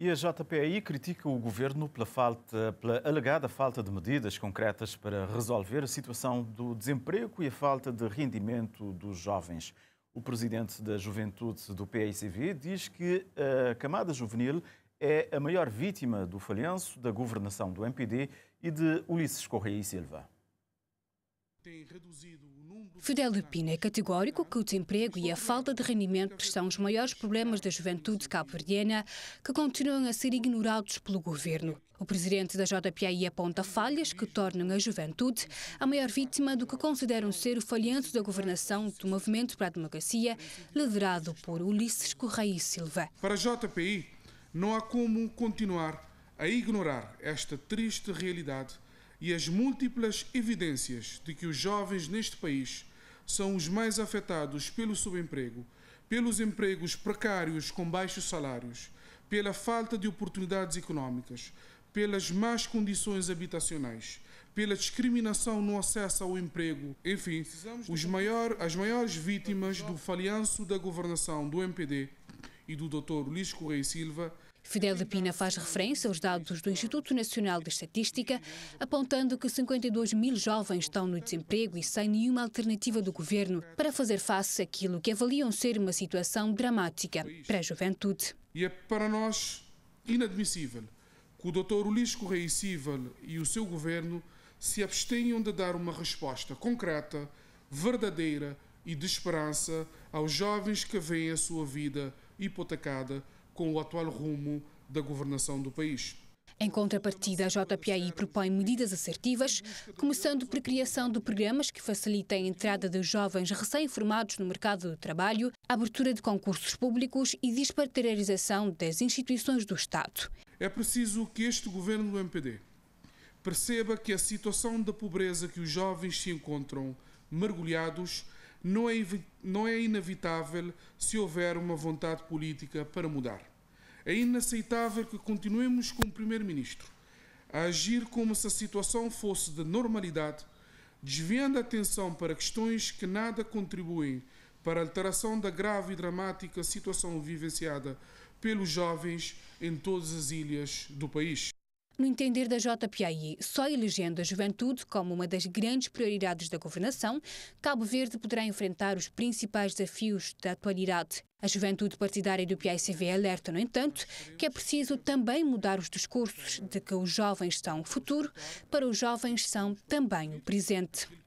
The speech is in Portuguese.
E a JPI critica o governo pela, falta, pela alegada falta de medidas concretas para resolver a situação do desemprego e a falta de rendimento dos jovens. O presidente da juventude do PICV diz que a camada juvenil é a maior vítima do falhanço da governação do MPD e de Ulisses Correia e Silva. Fidel Lepina é categórico que o desemprego e a falta de rendimento são os maiores problemas da juventude cabo-verdiana que continuam a ser ignorados pelo governo. O presidente da JPI aponta falhas que tornam a juventude a maior vítima do que consideram ser o falhanço da governação do Movimento para a Democracia, liderado por Ulisses Correia e Silva. Para a JPI, não há como continuar a ignorar esta triste realidade e as múltiplas evidências de que os jovens neste país são os mais afetados pelo subemprego, pelos empregos precários com baixos salários, pela falta de oportunidades económicas, pelas más condições habitacionais, pela discriminação no acesso ao emprego, enfim, maior, as maiores vítimas do falhanço da governação do MPD e do Dr. Luís Correia Silva Fidel Pina faz referência aos dados do Instituto Nacional de Estatística, apontando que 52 mil jovens estão no desemprego e sem nenhuma alternativa do governo para fazer face àquilo que avaliam ser uma situação dramática para a juventude. E é para nós inadmissível que o Dr. Ulisses Correia Sival e o seu governo se abstenham de dar uma resposta concreta, verdadeira e de esperança aos jovens que veem a sua vida hipotecada com o atual rumo da governação do país. Em contrapartida, a JPI propõe medidas assertivas, começando por criação de programas que facilitem a entrada de jovens recém-formados no mercado de trabalho, a abertura de concursos públicos e despartidarização das instituições do Estado. É preciso que este governo do MPD perceba que a situação da pobreza que os jovens se encontram mergulhados não é, não é inevitável se houver uma vontade política para mudar. É inaceitável que continuemos com o Primeiro-Ministro a agir como se a situação fosse de normalidade, desviando a atenção para questões que nada contribuem para a alteração da grave e dramática situação vivenciada pelos jovens em todas as ilhas do país. No entender da JPI, só elegendo a juventude como uma das grandes prioridades da governação, Cabo Verde poderá enfrentar os principais desafios da atualidade. A juventude partidária do PICV alerta, no entanto, que é preciso também mudar os discursos de que os jovens são o futuro para os jovens são também o presente.